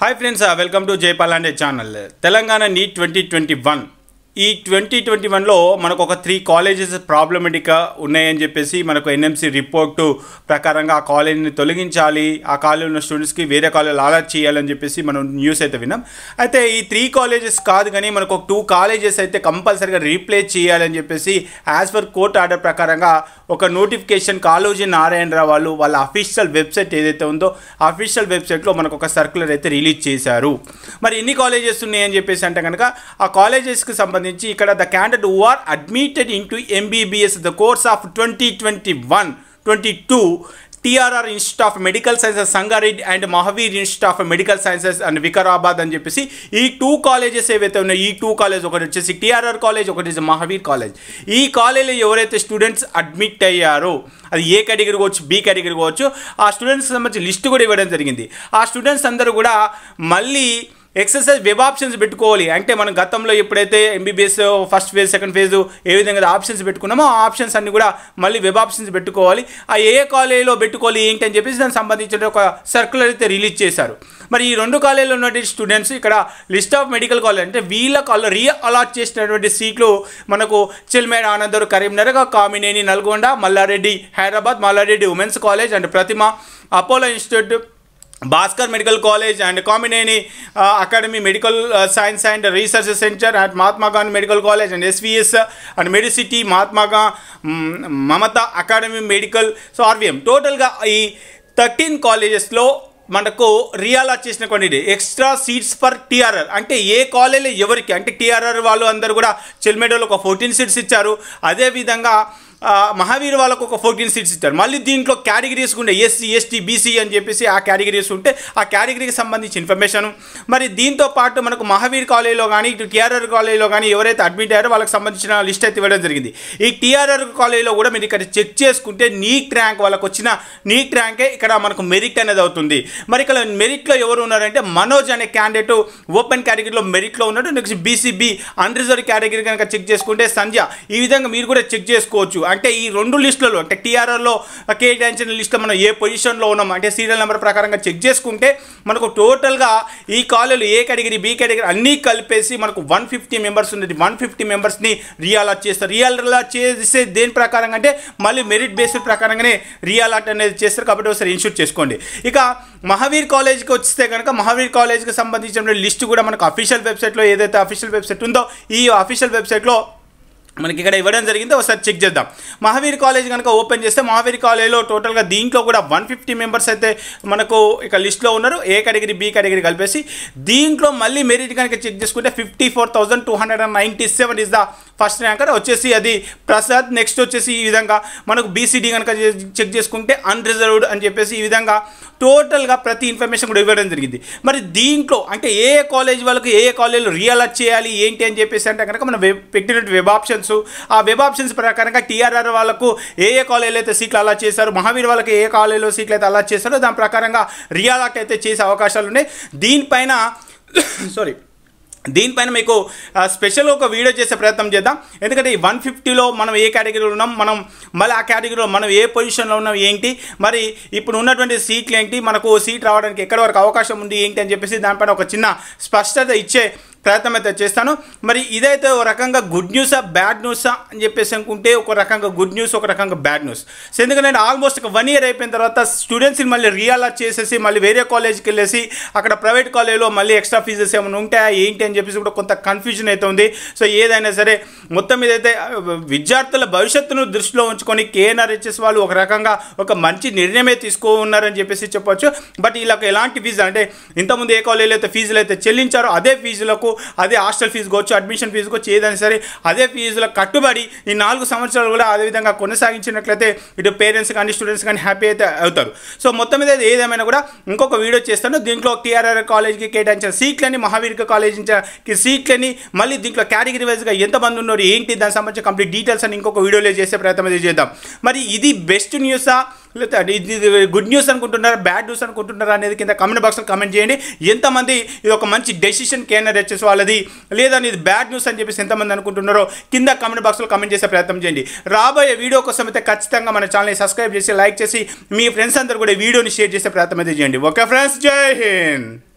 hi friends welcome to Jaipal and channel Telangana NEET twenty twenty one ఈ twenty twenty వన్లో మనకు ఒక త్రీ కాలేజెస్ ప్రాబ్లమెటిక్గా ఉన్నాయని చెప్పేసి మనకు ఎన్ఎంసీ రిపోర్టు ప్రకారంగా ఆ కాలేజీని తొలగించాలి ఆ కాలేజీ ఉన్న స్టూడెంట్స్కి వేరే కాలేజ్ అలాట్ చేయాలని చెప్పేసి మనం న్యూస్ అయితే విన్నాం అయితే ఈ త్రీ కాలేజెస్ కాదు కానీ మనకు ఒక టూ కాలేజెస్ అయితే కంపల్సరీగా రీప్లేస్ చేయాలని చెప్పేసి యాజ్ పర్ కోర్ట్ ఆర్డర్ ప్రకారంగా ఒక నోటిఫికేషన్ కాలోజీ నారాయణరావు వాళ్ళు వాళ్ళ అఫీషియల్ వెబ్సైట్ ఏదైతే ఉందో అఫీషియల్ వెబ్సైట్లో మనకు ఒక సర్క్యులర్ అయితే రిలీజ్ చేశారు మరి ఎన్ని కాలేజెస్ ఉన్నాయని చెప్పేసి అంటే కనుక ఆ కాలేజెస్కి సంబంధించి సంబంధించి ఇక్కడ the candidate who are admitted into MBBS the course of twenty twenty one twenty two TRR institute of medical sciences Sangareddy and Mahavir institute of medical sciences and Vikarabad అని చెప్పేసి ఈ టూ కాలేజెస్ ఏవైతే ఉన్నాయో ఈ టూ కాలేజ్ ఒకటి వచ్చేసి టీఆర్ఆర్ కాలేజ్ ఒకటి Mahavir college ఈ కాలేజీలో ఎవరైతే స్టూడెంట్స్ అడ్మిట్ అయ్యారో అది ఏ కేటగిరీ కావచ్చు బి కేటగిరీ కావచ్చు ఆ స్టూడెంట్స్ సంబంధించి లిస్ట్ కూడా ఇవ్వడం జరిగింది ఆ స్టూడెంట్స్ అందరూ కూడా మళ్ళీ ఎక్సర్సైజ్ వెబ్ ఆప్షన్స్ పెట్టుకోవాలి అంటే మనం గతంలో ఎప్పుడైతే MBBS first phase second phase ఏ విధంగా ఆప్షన్స్ పెట్టుకున్నామో ఆ ఆప్షన్స్ అన్ని కూడా మళ్ళీ వెబ్ ఆప్షన్స్ పెట్టుకోవాలి ఆ ఏ కాలేజీలో పెట్టుకోవాలి ఏంటి అని చెప్పేసి దానికి సంబంధించిన ఒక సర్కులర్ అయితే రిలీజ్ చేశారు మరి ఈ రెండు కాలేజీలో ఉన్నటువంటి స్టూడెంట్స్ ఇక్కడ లిస్ట్ ఆఫ్ మెడికల్ కాలేజ్ అంటే వీళ్ళ రీ అలాట్ చేసినటువంటి సీట్లు మనకు చిల్మేడ్ ఆనందరు Karimnagar Kamineni Nalgonda Mallareddy Hyderabad Mallareddy women's college and Pratima Apollo institute Bhaskar medical college and Kamineni academy medical science and research centre and Mahatma Gandhi medical college and SVS and medicity Mahatma గా Mamata academy medical so RVM టోటల్గా ఈ థర్టీన్ కాలేజెస్లో మనకు రియాలా చేసిన కొన్ని ఎక్స్ట్రా సీట్స్ ఫర్ టీఆర్ఆర్ అంటే ఏ కాలేజ్లో ఎవరికి అంటే టీఆర్ఆర్ వాళ్ళు అందరూ కూడా చెల్మేడోలో ఒక ఫోర్టీన్ సీట్స్ ఇచ్చారు అదేవిధంగా మహావీర్ వాళ్ళకు ఒక ఫోర్టీన్ సీట్స్ ఇచ్చారు మళ్ళీ దీంట్లో కేటగిరీస్ ఉండే ఎస్సీ ఎస్టీ బీసీ అని చెప్పేసి ఆ కేటగిరీస్ ఉంటే ఆ కేటగిరీకి సంబంధించి ఇన్ఫర్మేషన్ మరి దీంతో పాటు మనకు మహావీర్ కాలేజీలో కానీ ఇటు టీఆర్ఆర్ కాలేజీలో కానీ ఎవరైతే అడ్మిట్ అయ్యారో వాళ్ళకి సంబంధించిన లిస్ట్ అయితే ఇవ్వడం జరిగింది ఈ టీఆర్ఆర్ కాలేజీలో కూడా మీరు ఇక్కడ చెక్ చేసుకుంటే నీట్ ర్యాంక్ వాళ్ళకు వచ్చిన నీట్ ర్యాంకే ఇక్కడ మనకు మెరిట్ అనేది అవుతుంది మరి ఇక్కడ మెరిట్లో ఎవరు ఉన్నారంటే మనోజ్ అనే క్యాండిడేట్ ఓపెన్ కేటగిరీలో మెరిట్లో ఉన్నాడు నెక్స్ట్ బీసీబీ అన్రిజర్వ్ కేటగిరీ కనుక చెక్ చేసుకుంటే సంధ్య ఈ విధంగా మీరు కూడా చెక్ చేసుకోవచ్చు అంటే ఈ రెండు లిస్టులలో అంటే టీఆర్ఆర్లో కేటాయించిన లిస్టులో మనం ఏ పొజిషన్లో ఉన్నాం అంటే సీరియల్ నెంబర్ ప్రకారంగా చెక్ చేసుకుంటే మనకు టోటల్గా ఈ కాలేజీలు ఏ కేటగిరీ బి కేటగిరీ అన్నీ కలిపేసి మనకు వన్ ఫిఫ్టీ మెంబర్స్ ఉన్నది వన్ ఫిఫ్టీ మెంబర్స్ని రియాలాట్ చేస్తారు రీఅలాట్ చేసే దేని ప్రకారంగా అంటే మళ్ళీ మెరిట్ బేస్డ్ ప్రకారంగానే రియాలాట్ అనేది చేస్తారు కాబట్టి ఒకసారి ఇన్షూట్ చేసుకోండి ఇక మహావీర్ కాలేజ్కి వస్తే కనుక మహావీర్ కాలేజ్కి సంబంధించిన లిస్ట్ కూడా మనకు అఫీషియల్ వెబ్సైట్లో ఏదైతే అఫీషియల్ వెబ్సైట్ ఉందో ఈ అఫీషియల్ వెబ్సైట్లో మనకి ఇక్కడ ఇవ్వడం జరిగింది ఒకసారి చెక్ చేద్దాం మహావీర్ కాలేజ్ కనుక ఓపెన్ చేస్తే మహావీర్ కాలేజ్లో టోటల్గా దీంట్లో కూడా వన్ ఫిఫ్టీ మెంబర్స్ అయితే మనకు ఇక లిస్ట్లో ఉన్నారు ఏ కేటగిరీ బి కేటగిరీ కలిపేసి దీంట్లో మళ్ళీ మెరిట్ కనుక చెక్ చేసుకుంటే fifty four thousand two hundred and ninety seven is the first ranker వచ్చేసి అది ప్రసాద్ నెక్స్ట్ వచ్చేసి ఈ విధంగా మనకు బీసీడీ కనుక చెక్ చేసుకుంటే అన్రిజర్వ్డ్ అని చెప్పేసి ఈ విధంగా టోటల్గా ప్రతి ఇన్ఫర్మేషన్ కూడా ఇవ్వడం జరిగింది మరి దీంట్లో అంటే ఏ కాలేజ్ వాళ్ళకి ఏ కాలేజ్లో రియలైజ్ చేయాలి ఏంటి అని చెప్పేసి అంటే కనుక మనం వెబ్ పెట్టినట్టు వెబ్ ఆప్షన్స్ ఆ వెబ్ ఆప్షన్స్ ప్రకారంగా టీఆర్ఆర్ వాళ్ళకు ఏ ఏ కాలేజీలు అయితే సీట్లు అలా చేశారు మహావీర్ వాళ్ళకి ఏ కాలేజీలో సీట్లు అయితే అలా చేశారో దాని ప్రకారంగా రియల్ అయితే చేసే అవకాశాలు ఉన్నాయి దీనిపైన సారీ దీనిపైన మీకు స్పెషల్ ఒక వీడియో చేసే ప్రయత్నం చేద్దాం ఎందుకంటే ఈ వన్ ఫిఫ్టీలో మనం ఏ కేటగిరీలో ఉన్నాం మనం మళ్ళీ ఆ కేటగిరీలో మనం ఏ పొజిషన్లో ఉన్నాం ఏంటి మరి ఇప్పుడు ఉన్నటువంటి సీట్లు ఏంటి మనకు సీట్ రావడానికి ఎక్కడ వరకు అవకాశం ఉంది ఏంటి అని చెప్పేసి దానిపైన ఒక చిన్న స్పష్టత ఇచ్చే ప్రయత్నం అయితే చేస్తాను మరి ఇదైతే ఒక రకంగా గుడ్ న్యూసా బ్యాడ్ న్యూసా అని చెప్పేసి అనుకుంటే ఒక రకంగా గుడ్ న్యూస్ ఒక రకంగా బ్యాడ్ న్యూస్ ఎందుకంటే నేను ఆల్మోస్ట్ ఒక వన్ ఇయర్ అయిపోయిన తర్వాత స్టూడెంట్స్ని మళ్ళీ రియలైజ్ చేసేసి మళ్ళీ వేరే కాలేజ్కి వెళ్ళేసి అక్కడ ప్రైవేట్ కాలేజ్లో మళ్ళీ ఎక్స్ట్రా ఫీజెస్ ఏమైనా ఉంటాయా ఏంటి అని చెప్పేసి కూడా కొంత కన్ఫ్యూజన్ అయితే ఉంది సో ఏదైనా సరే మొత్తం ఇదైతే విద్యార్థుల భవిష్యత్తును దృష్టిలో ఉంచుకొని కేఎన్ఆర్హెచ్ఎస్ వాళ్ళు ఒక రకంగా ఒక మంచి నిర్ణయమే తీసుకున్నారని చెప్పేసి చెప్పొచ్చు బట్ వీళ్ళకి ఎలాంటి ఫీజు అంటే ఇంతకుముందు ఏ కాలేజీలో అయితే ఫీజులు అయితే చెల్లించారో అదే ఫీజులకు అదే హాస్టల్ ఫీజు కావచ్చు అడ్మిషన్ ఫీజు కావచ్చు ఏదైనా సరే అదే ఫీజుల కట్టుబడి ఈ నాలుగు సంవత్సరాలు కూడా అదేవిధంగా కొనసాగించినట్లయితే ఇటు పేరెంట్స్ కానీ స్టూడెంట్స్ కానీ హ్యాపీ అయితే అవుతారు సో మొత్తం మీద ఏదేమైనా కూడా ఇంకొక వీడియో చేస్తాను దీంట్లో టీఆర్ఆర్ కాలేజ్కి కేటాయించిన సీట్లని మహావీర్క కాలేజీకి సీట్లని మళ్ళీ దీంట్లో కేటగిరీ వైజ్గా ఎంతమంది ఉన్నారు ఏంటి దానికి సంబంధించి కంప్లీట్ డీటెయిల్స్ అని ఇంకొక వీడియోలో చేసే ప్రయత్నం చేద్దాం మరి ఇది బెస్ట్ న్యూసా లేదా ఇది గుడ్ న్యూస్ అనుకుంటున్నారా బ్యాడ్ న్యూస్ అనుకుంటున్నారా అనేది కింద కమెంట్ బాక్స్లో కమెంట్ చేయండి ఎంతమంది ఇది ఒక మంచి డెసిషన్ కేంద్ర వచ్చేసి వాళ్ళది లేదా ఇది బ్యాడ్ న్యూస్ అని చెప్పేసి ఎంతమంది అనుకుంటున్నారో కింద కమెంట్ బాక్స్లో కమెంట్ చేసే ప్రయత్నం చేయండి రాబోయే వీడియో కోసం అయితే ఖచ్చితంగా మన ఛానల్ని సబ్స్క్రైబ్ చేసి లైక్ చేసి మీ ఫ్రెండ్స్ అందరూ కూడా వీడియోని షేర్ చేసే ప్రయత్నం అయితే చేయండి ఓకే ఫ్రెండ్స్ జై హింద్